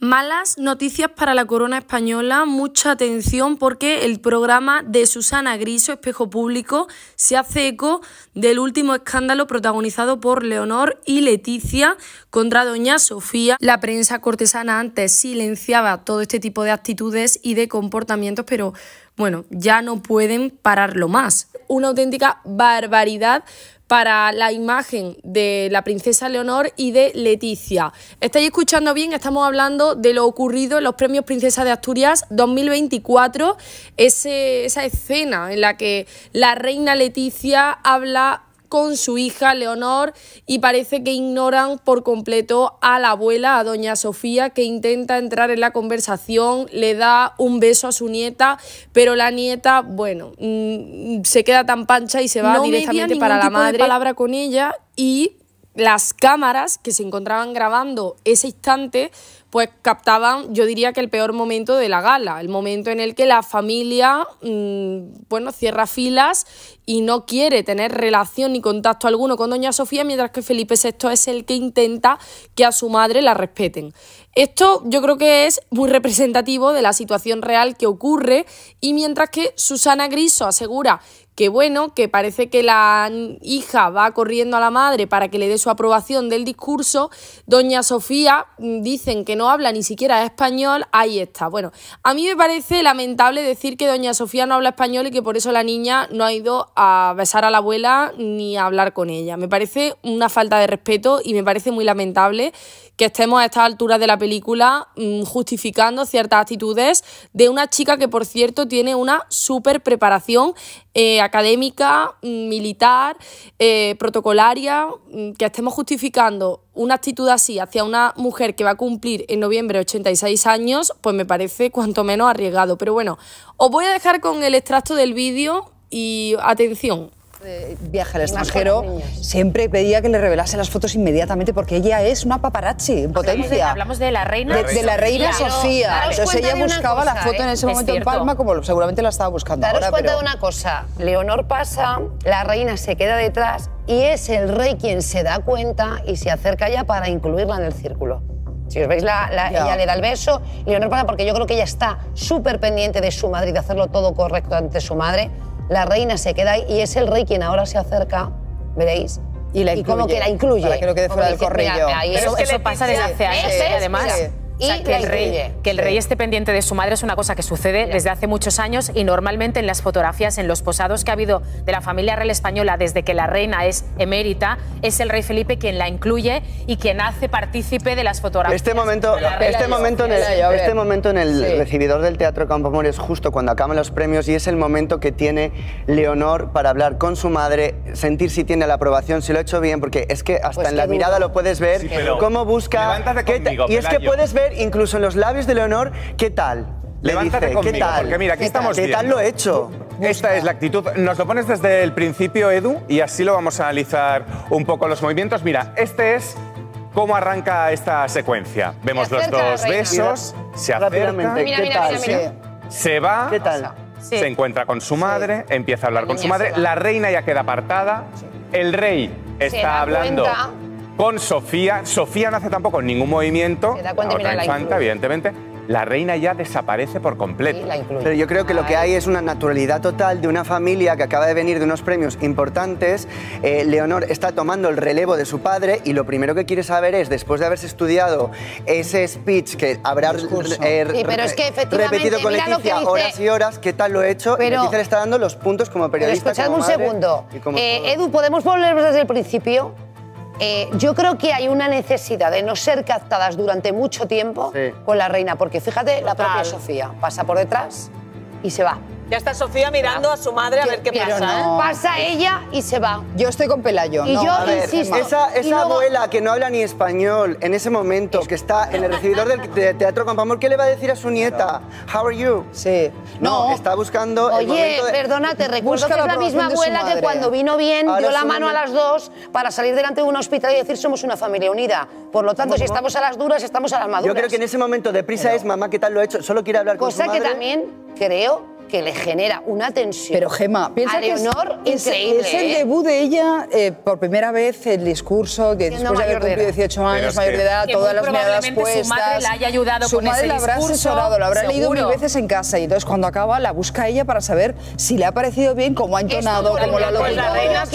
Malas noticias para la corona española, mucha atención porque el programa de Susana Griso, Espejo Público, se hace eco del último escándalo protagonizado por Leonor y Leticia contra Doña Sofía. La prensa cortesana antes silenciaba todo este tipo de actitudes y de comportamientos, pero bueno, ya no pueden pararlo más. Una auténtica barbaridad para la imagen de la princesa Leonor y de Leticia. Estáis escuchando bien, estamos hablando de lo ocurrido en los premios Princesa de Asturias 2024, esa escena en la que la reina Leticia habla con su hija Leonor y parece que ignoran por completo a la abuela, a doña Sofía, que intenta entrar en la conversación, le da un beso a su nieta, pero la nieta, bueno, mm, se queda tan pancha y se va directamente para la madre. palabra con ella y las cámaras que se encontraban grabando ese instante pues captaban, yo diría que el peor momento de la gala, el momento en el que la familia, mm, bueno, cierra filas y no quiere tener relación ni contacto alguno con Doña Sofía, mientras que Felipe VI es el que intenta que a su madre la respeten. Esto yo creo que es muy representativo de la situación real que ocurre y mientras que Susana Griso asegura que bueno, que parece que la hija va corriendo a la madre para que le dé su aprobación del discurso, doña Sofía mm, dicen que no habla ni siquiera español, ahí está. Bueno, a mí me parece lamentable decir que doña Sofía no habla español y que por eso la niña no ha ido a besar a la abuela ni a hablar con ella. Me parece una falta de respeto y me parece muy lamentable que estemos a esta altura de la película mm, justificando ciertas actitudes de una chica que, por cierto, tiene una súper preparación eh, académica, mm, militar, eh, protocolaria, mm, que estemos justificando una actitud así hacia una mujer que va a cumplir en noviembre 86 años, pues me parece cuanto menos arriesgado. Pero bueno, os voy a dejar con el extracto del vídeo y atención, viaje al extranjero, siempre pedía que le revelase las fotos inmediatamente porque ella es una paparazzi en potencia. Hablamos de la reina De, de la reina Sofía. O ella buscaba la foto en ¿eh? ese momento en Palma como seguramente la estaba buscando daros cuenta de una cosa. Leonor pasa, la reina se queda detrás y es el rey quien se da cuenta y se acerca ya para incluirla en el círculo. Si os veis, la, ella le da el beso Leonor pasa porque yo creo que ella está súper pendiente de su madre y de hacerlo todo correcto ante su madre la reina se queda ahí y es el rey quien ahora se acerca, veréis, y, como que la incluye. Para que no quede fuera del eso, que pasa desde hace años, además y que, el rey, que, el rey, esté pendiente de su madre es una cosa que sucede desde hace muchos años y normalmente en las fotografías, en los posados que ha habido de la familia real española desde que la reina es emérita, es el rey Felipe quien la incluye y quien hace partícipe de las fotografías. Este momento, este momento, en el, este momento en el recibidor del Teatro Campo Amor es justo cuando acaban los premios y es el momento que tiene Leonor para hablar con su madre, sentir si tiene la aprobación, si lo ha hecho bien, porque es que hasta pues en la mirada lo puedes ver, cómo busca... y es que puedes ver incluso en los labios de Leonor, ¿qué tal? Le Levántate dice, conmigo, ¿qué tal? mira, ¿Qué estamos ¿Qué tal lo he hecho? Esta es la actitud. Nos lo pones desde el principio, Edu, y así lo vamos a analizar un poco los movimientos. Mira, este es cómo arranca esta secuencia. Vemos los dos besos, se acerca, se va, ¿Qué tal? se encuentra con su madre, empieza a hablar con su madre, la reina ya queda apartada, el rey está hablando con Sofía. Sofía no hace tampoco ningún movimiento. la otra infanta, evidentemente. La reina ya desaparece por completo. Pero yo creo que lo que hay es una naturalidad total de una familia que acaba de venir de unos premios importantes. Eh, Leonor está tomando el relevo de su padre y lo primero que quiere saber es, después de haberse estudiado ese speech que habrá eh, repetido con Leticia horas y horas, ¿qué tal lo he hecho? Pero, y Leticia le está dando los puntos como periodista. Pero un segundo. Eh, Edu, ¿podemos volver desde el principio? Eh, yo creo que hay una necesidad de no ser captadas durante mucho tiempo con la reina, porque fíjate, la propia Sofía pasa por detrás y se va. Ya está Sofía mirando a su madre a ver qué pasa. ¿eh? Pasa ella y se va. Yo estoy con Pelayo. Y yo insisto. Esa, abuela que no habla ni español en ese momento, que está en el recibidor del Teatro Campamor, ¿qué le va a decir a su nieta? How are you? Sí. No, está buscando Oye, perdónate, perdona, te recuerdo que es la misma abuela que cuando vino bien dio la mano a las dos para salir delante de un hospital y decir somos una familia unida. Por lo tanto, si estamos a las duras, estamos a las maduras. Yo creo que en ese momento de prisa es mamá, ¿qué tal lo he hecho? Solo quiere hablar con su Cosa que también creo que le genera una tensión. Pero Gema, piensa a Leonor que es, Es, el ¿eh? debut de ella eh, por primera vez el discurso que después de haber cumplido 18 años, mayor de edad, todas las miradas puestas. Su madre la haya ayudado su madre habrá asesorado, la habrá leído mil veces en casa y entonces cuando acaba la busca ella para saber si le ha parecido bien, cómo ha entonado, como cómo lo ha logrado. Pues la reina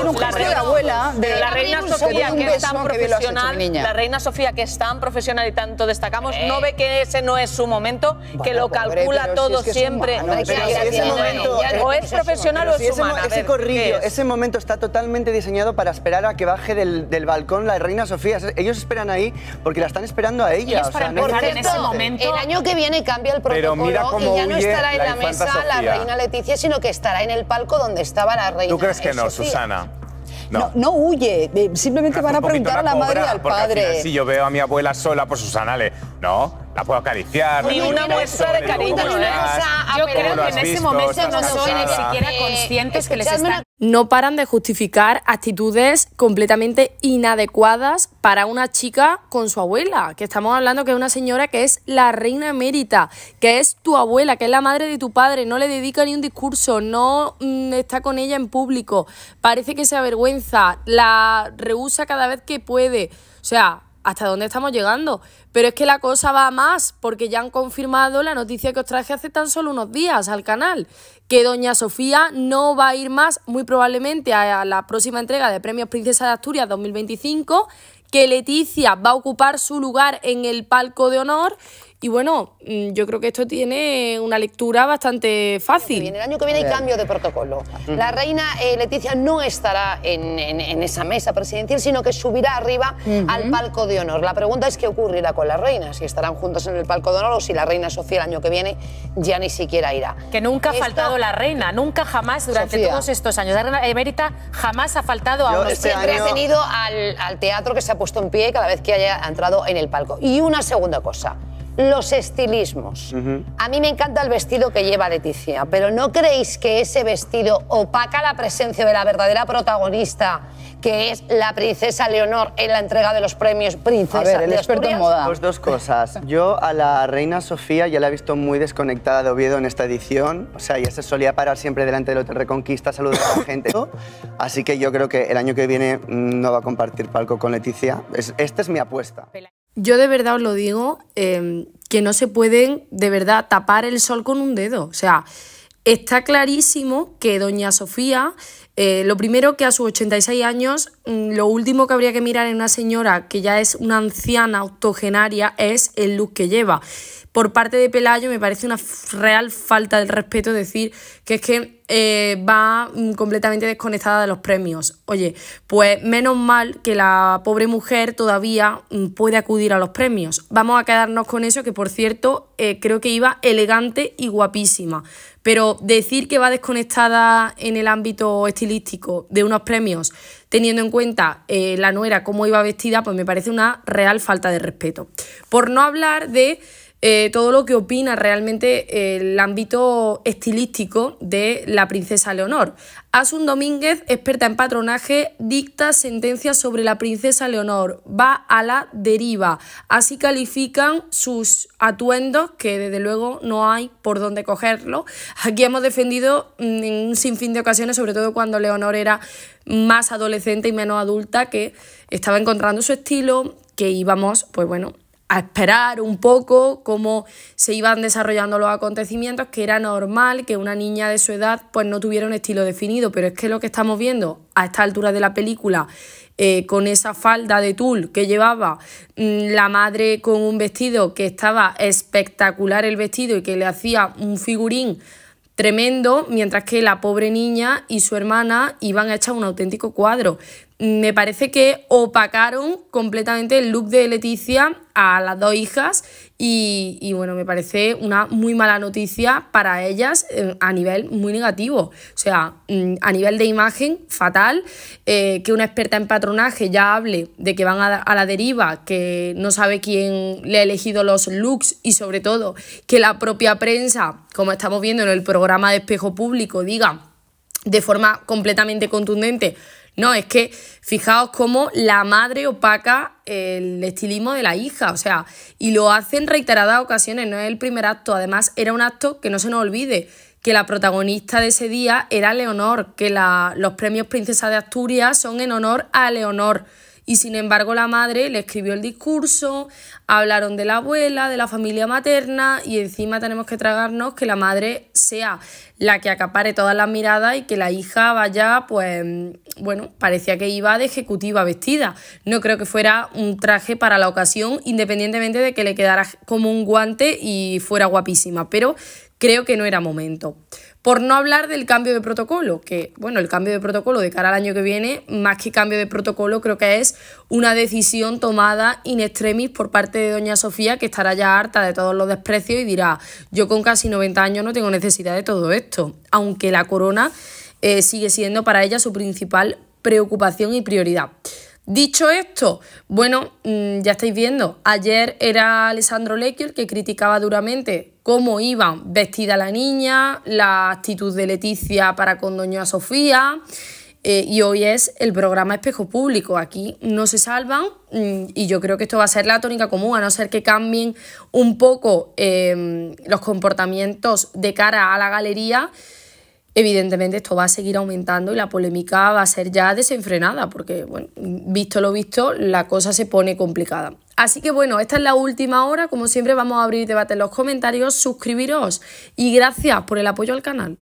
Sofía, abuela de la reina Sofía que es tan profesional, la reina Sofía que es tan profesional y tanto destacamos, eh. no ve que ese no es su momento, que lo calcula todo siempre. Ah, momento, o es profesional o es humano. Ese, ese momento está totalmente diseñado para esperar a que baje del, balcón la reina Sofía. Ellos esperan ahí porque la están esperando a ella. en ese El año que viene cambia el protocolo y ya no estará en la, mesa la reina Leticia, sino que estará en el palco donde estaba la reina. ¿Tú crees que no, Susana? No. huye, eh, simplemente van a preguntar a la madre y al padre. si yo veo a mi abuela sola, por pues Susana le. No, la puedo acariciar. Ni una muestra de cariño. ¿eh? Yo creo que en ese momento no son ni siquiera conscientes que les están... No paran de justificar actitudes completamente inadecuadas para una chica con su abuela, que estamos hablando que es una señora que es la reina emérita, que es tu abuela, que es la madre de tu padre, no le dedica ni un discurso, no mm, está con ella en público, parece que se avergüenza, la rehúsa cada vez que puede. O sea, hasta dónde estamos llegando. Pero es que la cosa va más, porque ya han confirmado la noticia que os traje hace tan solo unos días al canal, que doña Sofía no va a ir más, muy probablemente, a la próxima entrega de Premios Princesa de Asturias 2025, que Leticia va a ocupar su lugar en el palco de honor y bueno, mm, yo creo que esto tiene una lectura bastante fácil. El año que viene hay cambio de protocolo. La reina eh, Leticia no estará en, esa mesa presidencial, sino que subirá arriba al palco de honor. La pregunta es qué ocurrirá con la reina, si estarán juntos en el palco de honor o si la reina Sofía el año que viene ya ni siquiera irá. Que nunca ha faltado la reina, nunca jamás durante todos estos años. La reina emérita jamás ha faltado a un este Siempre ha tenido al, al teatro que se ha puesto en pie cada vez que haya entrado en el palco. Y una segunda cosa los estilismos. A mí me encanta el vestido que lleva Leticia, pero ¿no creéis que ese vestido opaca la presencia de la verdadera protagonista, que es la princesa Leonor en la entrega de los premios Princesa? de experto moda. Pues dos cosas. Yo a la reina Sofía ya la he visto muy desconectada de Oviedo en esta edición. O sea, ya se solía parar siempre delante del Hotel Reconquista, saludar a la gente. Así que yo creo que el año que viene mm, no va a compartir palco con Leticia. esta es mi apuesta. Yo de verdad os lo digo, em, que no se pueden de verdad tapar el sol con un dedo. O sea, está clarísimo que doña Sofía, eh, lo primero que a sus 86 años, mm, lo último que habría que mirar en una señora que ya es una anciana octogenaria es el look que lleva por parte de Pelayo me parece una real falta de respeto decir que es que eh, va mm, completamente desconectada de los premios. Oye, pues menos mal que la pobre mujer todavía mm, puede acudir a los premios. Vamos a quedarnos con eso, que por cierto eh, creo que iba elegante y guapísima. Pero decir que va desconectada en el ámbito estilístico de unos premios, teniendo en cuenta eh, la nuera, cómo iba vestida, pues me parece una real falta de respeto. Por no hablar de eh, todo lo que opina realmente eh, el ámbito estilístico de la princesa Leonor. Asun Domínguez, experta en patronaje, dicta sentencias sobre la princesa Leonor. Va a la deriva. Así califican sus atuendos, que desde luego no hay por dónde cogerlo. Aquí hemos defendido mm, en un sinfín de ocasiones, sobre todo cuando Leonor era más adolescente y menos adulta, que estaba encontrando su estilo, que íbamos, pues bueno, a esperar un poco cómo se iban desarrollando los acontecimientos, que era normal que una niña de su edad pues no tuviera un estilo definido, pero es que lo que estamos viendo a esta altura de la película, eh, con esa falda de tul que llevaba mm, la madre con un vestido que estaba espectacular el vestido y que le hacía un figurín tremendo, mientras que la pobre niña y su hermana iban a echar un auténtico cuadro me parece que opacaron completamente el look de Leticia a las dos hijas y, bueno, me parece una muy mala noticia para ellas eh, a nivel muy negativo. O sea, mm, a nivel de imagen, fatal, eh, que una experta en patronaje ya hable de que van a, a la deriva, que no sabe quién le ha elegido los looks y sobre todo que la propia prensa, como estamos viendo en el programa de espejo público, diga de forma completamente contundente. No, es que fijaos cómo la madre opaca el estilismo de la hija, o sea, y lo hace en reiteradas ocasiones, no es el primer acto. Además, era un acto que no se nos olvide, que la protagonista de ese día era Leonor, que los premios Princesa de Asturias son en honor a Leonor. Y sin embargo la madre le escribió el discurso, hablaron de la abuela, de la familia materna y encima tenemos que tragarnos que la madre sea la que acapare todas las miradas y que la hija vaya pues bueno, parecía que iba de ejecutiva vestida. No creo que fuera un traje para la ocasión, independientemente de que le quedara como un guante y fuera guapísima, pero creo que no era momento. Por no hablar del cambio de protocolo, que bueno, el cambio de protocolo de cara al año que viene, más que cambio de protocolo, creo que es una decisión tomada in extremis por parte de doña Sofía, que estará ya harta de todos los desprecios y dirá, yo con casi 90 años no tengo necesidad de todo esto, aunque la corona eh, sigue siendo para ella su principal preocupación y prioridad. Dicho esto, bueno, mm, ya estáis viendo, ayer era Alessandro Lecchio que criticaba duramente cómo iba vestida la niña, la actitud de Leticia para con doña Sofía, eh, y hoy es el programa Espejo Público. Aquí no se salvan mm, y yo creo que esto va a ser la tónica común, a no ser que cambien un poco em, los comportamientos de cara a la galería. Evidentemente esto va a seguir aumentando y la polémica va a ser ya desenfrenada porque, bueno, visto lo visto, la cosa se pone complicada. Así que bueno, esta es la última hora, como siempre vamos a abrir debate en los comentarios, suscribiros y gracias por el apoyo al canal.